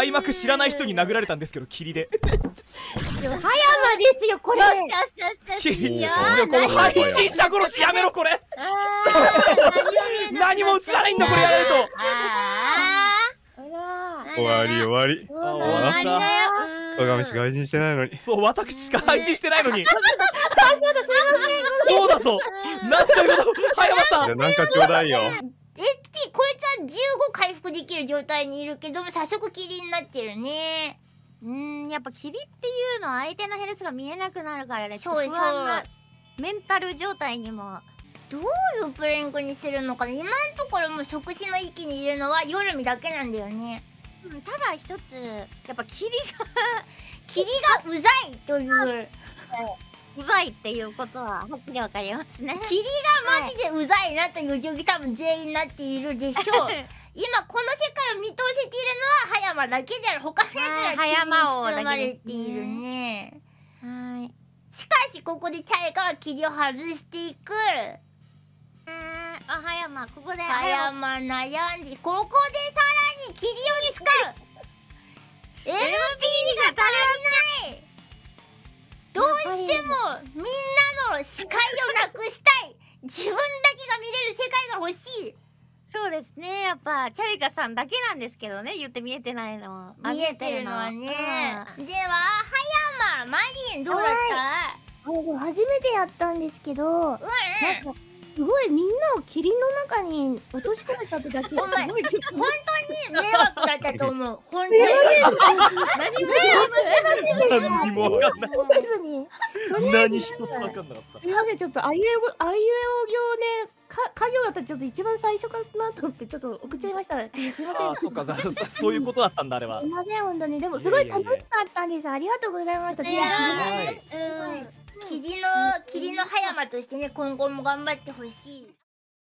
開幕知らない人に殴られたんですけど霧で葉山ですよこれいやこの配信者殺しやめろこれ何も映らないんだこれやらると終わり終わり終わった我が飯外人してないのにそう私しか配信してないのに そうだぞ。なんだよ、うこと葉山さんじゃなんかちょうだいよこいつは15回復できる状態にいるけども早速霧になってるねうんやっぱ霧っていうのは相手のヘルスが見えなくなるからねそう不安なメンタル状態にもどういうプレイングにするのかな今のところも即死の域にいるのは夜見だけなんだよね、うん、ただ一つやっぱ霧が霧 がうざいという うざいっていうことははっきりわかりますね霧がマジでうざいなという状況多分全員なっているでしょう今この世界を見通せているのは葉山だけである他のやつら霧に包まれているねはいしかしここでチ誰かは霧を外していくあ葉山ここで葉山悩んでここでさらに霧を使う MP が視界をなくしたい自分だけが見れる世界が欲しいそうですねやっぱチャリカさんだけなんですけどね言って見えてないの見えてるのはね、うん、では葉山マリンどうだった初めてやったんですけど、うん、すごいみんなを霧の中に落とし込めた時だけお前本当に迷惑だったと思う本当に何も言わずに何一つ分かんなかった。すみません、ちょっとあいうえお、あいうえお行ね、か、家業だったら、ちょっと一番最初かなと思って、ちょっと送っちゃいました。すみません。あ、そうか、そういうことだったんだ、あれは。すみません、本当に、でも、すごい楽しかったんです。ありがとうございました。いやね、うん。霧の、霧の葉山としてね、今後も頑張ってほしい。